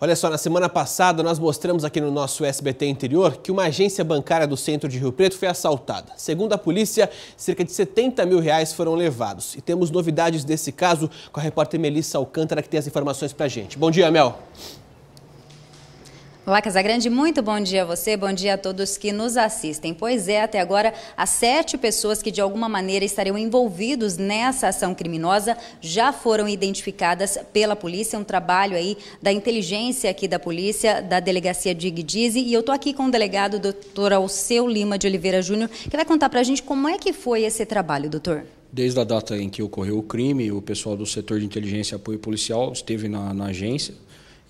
Olha só, na semana passada nós mostramos aqui no nosso SBT interior que uma agência bancária do centro de Rio Preto foi assaltada. Segundo a polícia, cerca de 70 mil reais foram levados. E temos novidades desse caso com a repórter Melissa Alcântara, que tem as informações pra gente. Bom dia, Mel. Olá, Casagrande, muito bom dia a você, bom dia a todos que nos assistem. Pois é, até agora, as sete pessoas que de alguma maneira estariam envolvidos nessa ação criminosa já foram identificadas pela polícia. Um trabalho aí da inteligência aqui da polícia, da delegacia Digdise. E eu estou aqui com o delegado, doutor Alceu Lima de Oliveira Júnior, que vai contar para a gente como é que foi esse trabalho, doutor. Desde a data em que ocorreu o crime, o pessoal do setor de inteligência e apoio policial esteve na, na agência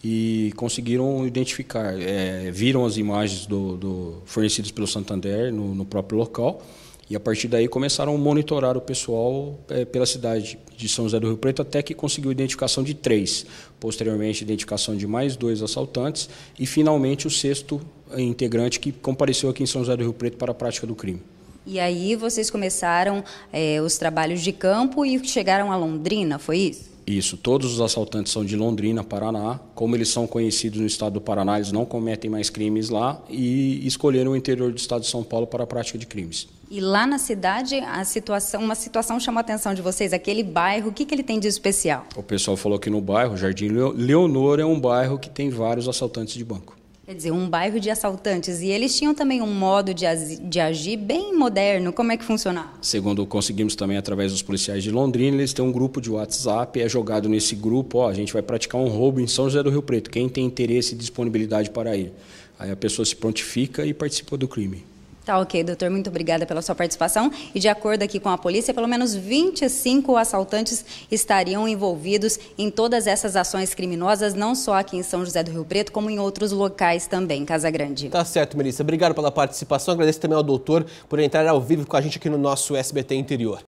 e conseguiram identificar, é, viram as imagens do, do, fornecidas pelo Santander no, no, próprio local e a partir daí começaram a monitorar o pessoal é, pela cidade de São José do Rio Preto até que conseguiu a identificação de três, posteriormente a identificação de mais dois assaltantes e finalmente o sexto integrante que compareceu aqui em São José do Rio Preto para a prática do crime. E aí vocês começaram é, os trabalhos de campo e chegaram a Londrina, foi isso? Isso, todos os assaltantes são de Londrina, Paraná. Como eles são conhecidos no estado do Paraná, eles não cometem mais crimes lá e escolheram o interior do estado de São Paulo para a prática de crimes. E lá na cidade, a situação, uma situação chama a atenção de vocês, aquele bairro, o que, que ele tem de especial? O pessoal falou que no bairro, Jardim Leonor é um bairro que tem vários assaltantes de banco. Quer dizer, um bairro de assaltantes. E eles tinham também um modo de, de agir bem moderno. Como é que funcionava? Segundo conseguimos também através dos policiais de Londrina, eles têm um grupo de WhatsApp. É jogado nesse grupo: ó, a gente vai praticar um roubo em São José do Rio Preto. Quem tem interesse e disponibilidade para ir? Aí a pessoa se prontifica e participa do crime. Tá ok, doutor, muito obrigada pela sua participação. E de acordo aqui com a polícia, pelo menos 25 assaltantes estariam envolvidos em todas essas ações criminosas, não só aqui em São José do Rio Preto, como em outros locais também, Casa Grande. Tá certo, Melissa. Obrigado pela participação. Agradeço também ao doutor por entrar ao vivo com a gente aqui no nosso SBT Interior.